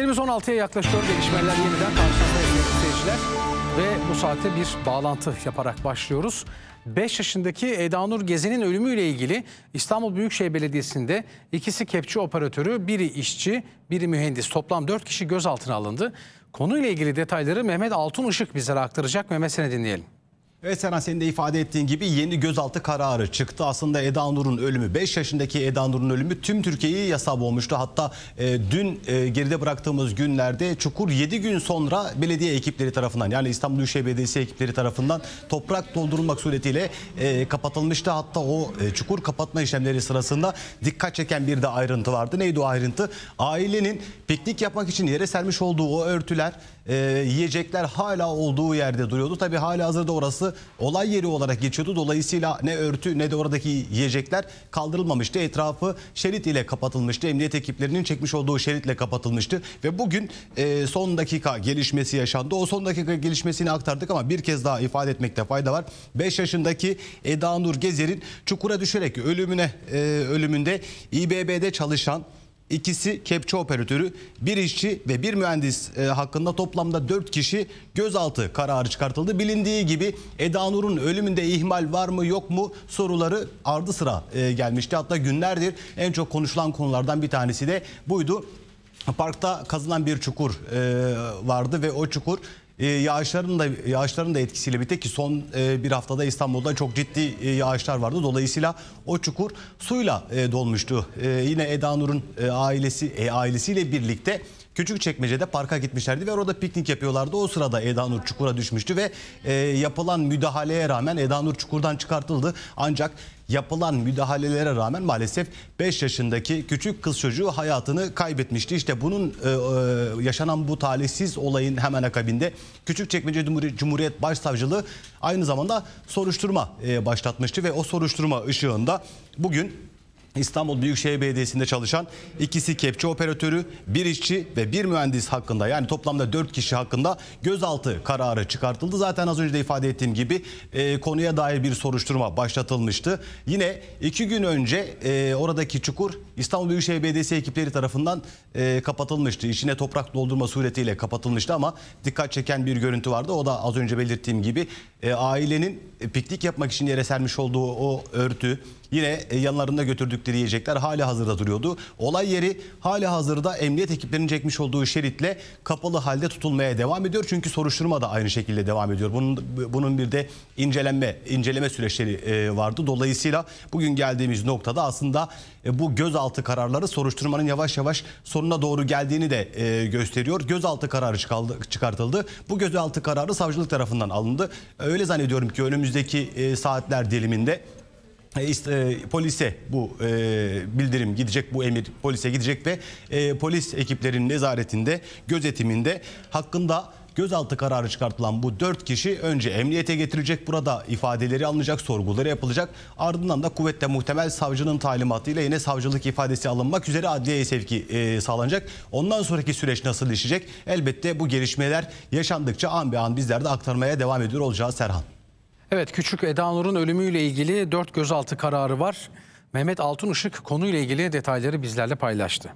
16'ya yaklaşıyor gelişmeler yeniden karşınızdayız seyirciler. Ve bu saate bir bağlantı yaparak başlıyoruz. 5 yaşındaki Eda Nur Gezen'in ölümüyle ilgili İstanbul Büyükşehir Belediyesi'nde ikisi kepçe operatörü, biri işçi, biri mühendis. Toplam 4 kişi gözaltına alındı. Konuyla ilgili detayları Mehmet Altun Işık bizlere aktaracak. Mehmet seni dinleyelim. Evet Serhan senin de ifade ettiğin gibi yeni gözaltı kararı çıktı. Aslında Eda Nur'un ölümü 5 yaşındaki Eda Nur'un ölümü tüm Türkiye'yi yasa boğmuştu. Hatta e, dün e, geride bıraktığımız günlerde Çukur 7 gün sonra belediye ekipleri tarafından yani İstanbul Büyükşehir Belediyesi ekipleri tarafından toprak doldurulmak suretiyle e, kapatılmıştı. Hatta o e, çukur kapatma işlemleri sırasında dikkat çeken bir de ayrıntı vardı. Neydi o ayrıntı? Ailenin piknik yapmak için yere sermiş olduğu o örtüler, e, yiyecekler hala olduğu yerde duruyordu. Tabii hala hazırda orası olay yeri olarak geçiyordu. Dolayısıyla ne örtü ne de oradaki yiyecekler kaldırılmamıştı. Etrafı şerit ile kapatılmıştı. Emniyet ekiplerinin çekmiş olduğu şeritle kapatılmıştı. Ve bugün e, son dakika gelişmesi yaşandı. O son dakika gelişmesini aktardık ama bir kez daha ifade etmekte fayda var. 5 yaşındaki Eda Nur Gezer'in çukura düşerek ölümüne e, ölümünde İBB'de çalışan ikisi kepçe operatörü, bir işçi ve bir mühendis e, hakkında toplamda 4 kişi gözaltı kararı çıkartıldı. Bilindiği gibi Eda Nur'un ölümünde ihmal var mı yok mu soruları ardı sıra e, gelmişti. Hatta günlerdir en çok konuşulan konulardan bir tanesi de buydu. Parkta kazılan bir çukur e, vardı ve o çukur ee, yağışların da yağışların da etkisiyle bir ki son e, bir haftada İstanbul'da çok ciddi e, yağışlar vardı. Dolayısıyla o çukur suyla e, dolmuştu. Ee, yine Eda Nur'un ailesi ailesiyle birlikte küçük çekmecede parka gitmişlerdi ve orada piknik yapıyorlardı. O sırada Eda Nur çukura düşmüştü ve e, yapılan müdahaleye rağmen Eda Nur çukurdan çıkartıldı. Ancak yapılan müdahalelere rağmen maalesef 5 yaşındaki küçük kız çocuğu hayatını kaybetmişti. İşte bunun e, e, yaşanan bu talihsiz olayın hemen akabinde Küçük Çekmece Cumhuriyet Başsavcılığı aynı zamanda soruşturma e, başlatmıştı ve o soruşturma ışığında bugün İstanbul Büyükşehir Belediyesi'nde çalışan ikisi kepçe operatörü, bir işçi ve bir mühendis hakkında yani toplamda 4 kişi hakkında gözaltı kararı çıkartıldı. Zaten az önce de ifade ettiğim gibi e, konuya dair bir soruşturma başlatılmıştı. Yine iki gün önce e, oradaki çukur İstanbul Büyükşehir Belediyesi ekipleri tarafından e, kapatılmıştı. İçine toprak doldurma suretiyle kapatılmıştı ama dikkat çeken bir görüntü vardı. O da az önce belirttiğim gibi e, ailenin e, piknik yapmak için yere sermiş olduğu o örtü, Yine e, yanlarında götürdükleri yiyecekler hali hazırda duruyordu. Olay yeri hali hazırda emniyet ekiplerinin çekmiş olduğu şeritle kapalı halde tutulmaya devam ediyor. Çünkü soruşturma da aynı şekilde devam ediyor. Bunun, bunun bir de incelenme inceleme süreçleri e, vardı. Dolayısıyla bugün geldiğimiz noktada aslında e, bu gözaltı kararları soruşturmanın yavaş yavaş sonuna doğru geldiğini de gösteriyor. Gözaltı kararı çıkartıldı. Bu gözaltı kararı savcılık tarafından alındı. Öyle zannediyorum ki önümüzdeki saatler diliminde e, e, polise bu e, bildirim gidecek, bu emir polise gidecek ve e, polis ekiplerinin nezaretinde, gözetiminde hakkında gözaltı kararı çıkartılan bu 4 kişi önce emniyete getirecek. Burada ifadeleri alınacak, sorguları yapılacak. Ardından da kuvvette muhtemel savcının talimatıyla yine savcılık ifadesi alınmak üzere adliyeye sevki e, sağlanacak. Ondan sonraki süreç nasıl işleyecek? Elbette bu gelişmeler yaşandıkça an be an bizler de aktarmaya devam ediyor olacağız Serhan. Evet küçük Eda Nur'un ölümüyle ilgili 4 gözaltı kararı var. Mehmet Altun Işık konuyla ilgili detayları bizlerle paylaştı.